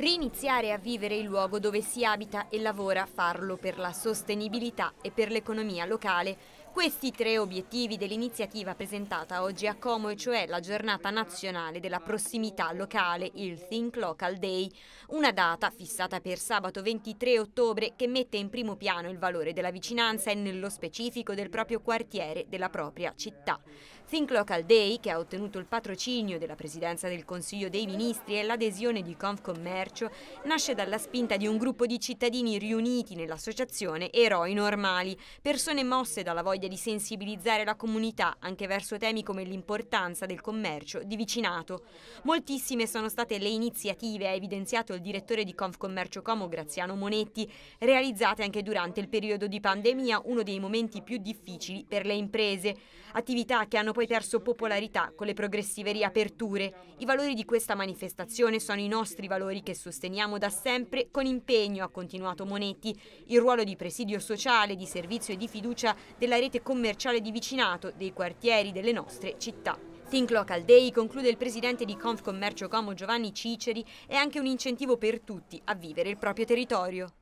Riniziare a vivere il luogo dove si abita e lavora, farlo per la sostenibilità e per l'economia locale, questi tre obiettivi dell'iniziativa presentata oggi a Como, e cioè la giornata nazionale della prossimità locale, il Think Local Day, una data fissata per sabato 23 ottobre che mette in primo piano il valore della vicinanza e nello specifico del proprio quartiere, della propria città. Think Local Day, che ha ottenuto il patrocinio della Presidenza del Consiglio dei Ministri e l'adesione di Confcommercio, nasce dalla spinta di un gruppo di cittadini riuniti nell'associazione Eroi Normali, persone mosse dalla voglia voglia di sensibilizzare la comunità anche verso temi come l'importanza del commercio di vicinato. Moltissime sono state le iniziative, ha evidenziato il direttore di Confcommercio Como Graziano Monetti, realizzate anche durante il periodo di pandemia, uno dei momenti più difficili per le imprese. Attività che hanno poi perso popolarità con le progressive riaperture. I valori di questa manifestazione sono i nostri valori che sosteniamo da sempre con impegno, ha continuato Monetti. Il ruolo di presidio sociale, di servizio e di fiducia della rete rete commerciale di vicinato dei quartieri delle nostre città. Think Local Day, conclude il presidente di Confcommercio Como Giovanni Ciceri, è anche un incentivo per tutti a vivere il proprio territorio.